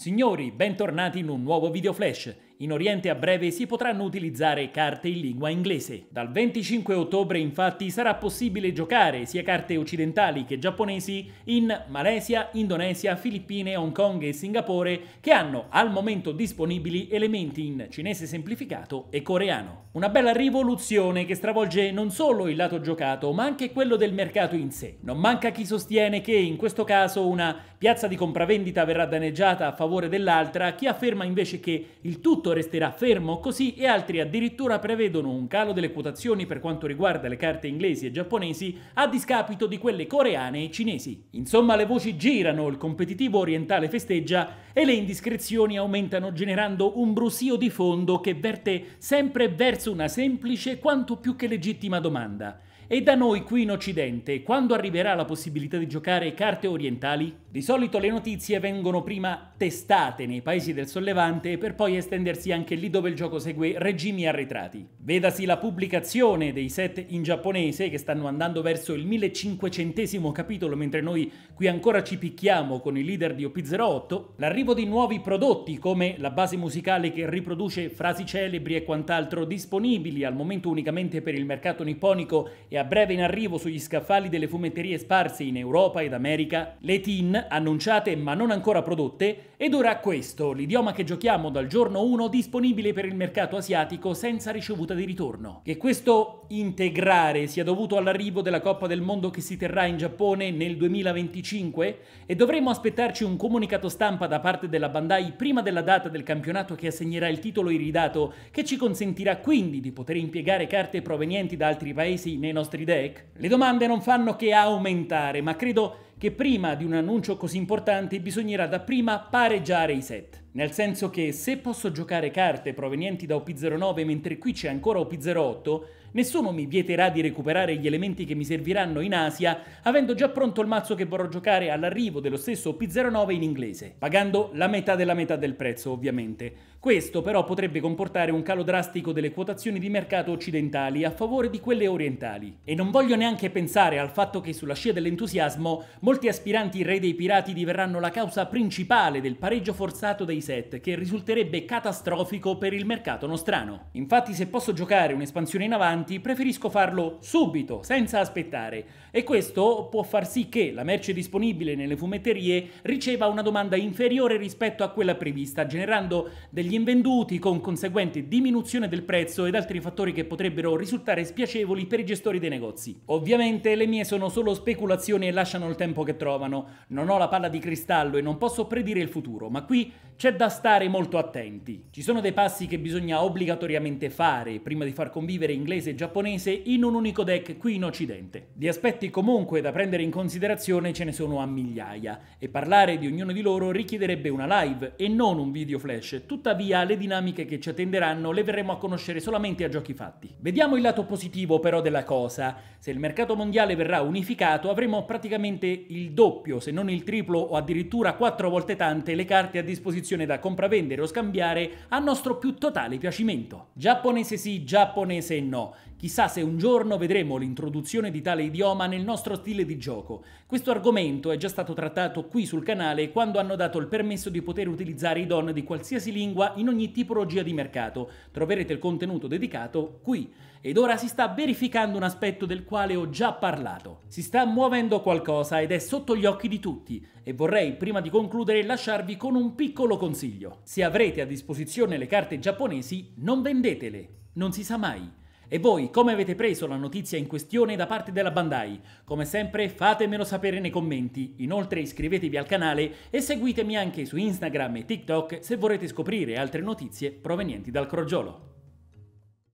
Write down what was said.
Signori, bentornati in un nuovo video flash. In Oriente a breve si potranno utilizzare carte in lingua inglese. Dal 25 ottobre infatti sarà possibile giocare sia carte occidentali che giapponesi in Malesia, Indonesia, Filippine, Hong Kong e Singapore che hanno al momento disponibili elementi in cinese semplificato e coreano. Una bella rivoluzione che stravolge non solo il lato giocato ma anche quello del mercato in sé. Non manca chi sostiene che in questo caso una piazza di compravendita verrà danneggiata a favore dell'altra, chi afferma invece che il tutto prodotto resterà fermo così e altri addirittura prevedono un calo delle quotazioni per quanto riguarda le carte inglesi e giapponesi a discapito di quelle coreane e cinesi. Insomma le voci girano, il competitivo orientale festeggia e le indiscrezioni aumentano generando un brusio di fondo che verte sempre verso una semplice quanto più che legittima domanda. E da noi qui in Occidente, quando arriverà la possibilità di giocare carte orientali? Di solito le notizie vengono prima testate nei paesi del sollevante per poi estendersi anche lì dove il gioco segue regimi arretrati. Vedasi la pubblicazione dei set in giapponese che stanno andando verso il 1500 capitolo mentre noi qui ancora ci picchiamo con i leader di OP08, l'arrivo di nuovi prodotti come la base musicale che riproduce frasi celebri e quant'altro disponibili al momento unicamente per il mercato nipponico e a breve in arrivo sugli scaffali delle fumetterie sparse in Europa ed America, le tin annunciate ma non ancora prodotte, ed ora questo, l'idioma che giochiamo dal giorno 1 disponibile per il mercato asiatico senza ricevuta di ritorno. Che questo integrare sia dovuto all'arrivo della Coppa del Mondo che si terrà in Giappone nel 2025 e dovremmo aspettarci un comunicato stampa da parte della Bandai prima della data del campionato che assegnerà il titolo iridato, che ci consentirà quindi di poter impiegare carte provenienti da altri paesi nei nostri deck? Le domande non fanno che aumentare, ma credo che prima di un annuncio così importante bisognerà dapprima pareggiare i set. Nel senso che se posso giocare carte provenienti da OP09 mentre qui c'è ancora OP08, Nessuno mi vieterà di recuperare gli elementi che mi serviranno in Asia, avendo già pronto il mazzo che vorrò giocare all'arrivo dello stesso P09 in inglese, pagando la metà della metà del prezzo ovviamente. Questo però potrebbe comportare un calo drastico delle quotazioni di mercato occidentali a favore di quelle orientali. E non voglio neanche pensare al fatto che sulla scia dell'entusiasmo molti aspiranti re dei pirati diverranno la causa principale del pareggio forzato dei set che risulterebbe catastrofico per il mercato nostrano. Infatti se posso giocare un'espansione in avanti avanti preferisco farlo subito, senza aspettare. E questo può far sì che la merce disponibile nelle fumetterie riceva una domanda inferiore rispetto a quella prevista, generando degli invenduti con conseguente diminuzione del prezzo ed altri fattori che potrebbero risultare spiacevoli per i gestori dei negozi. Ovviamente le mie sono solo speculazioni e lasciano il tempo che trovano. Non ho la palla di cristallo e non posso predire il futuro, ma qui c'è da stare molto attenti. Ci sono dei passi che bisogna obbligatoriamente fare prima di far convivere inglese e giapponese in un unico deck qui in Occidente. Di aspetti comunque da prendere in considerazione ce ne sono a migliaia, e parlare di ognuno di loro richiederebbe una live e non un video flash, tuttavia le dinamiche che ci attenderanno le verremo a conoscere solamente a giochi fatti. Vediamo il lato positivo però della cosa, se il mercato mondiale verrà unificato avremo praticamente il doppio, se non il triplo o addirittura quattro volte tante le carte a disposizione da compravendere o scambiare a nostro più totale piacimento. Giapponese sì, giapponese no. Chissà se un giorno vedremo l'introduzione di tale idioma nel nostro stile di gioco. Questo argomento è già stato trattato qui sul canale quando hanno dato il permesso di poter utilizzare i don di qualsiasi lingua in ogni tipologia di mercato. Troverete il contenuto dedicato qui. Ed ora si sta verificando un aspetto del quale ho già parlato. Si sta muovendo qualcosa ed è sotto gli occhi di tutti e vorrei prima di concludere lasciarvi con un piccolo consiglio. Se avrete a disposizione le carte giapponesi, non vendetele, non si sa mai. E voi come avete preso la notizia in questione da parte della Bandai? Come sempre fatemelo sapere nei commenti, inoltre iscrivetevi al canale e seguitemi anche su Instagram e TikTok se vorrete scoprire altre notizie provenienti dal crogiolo.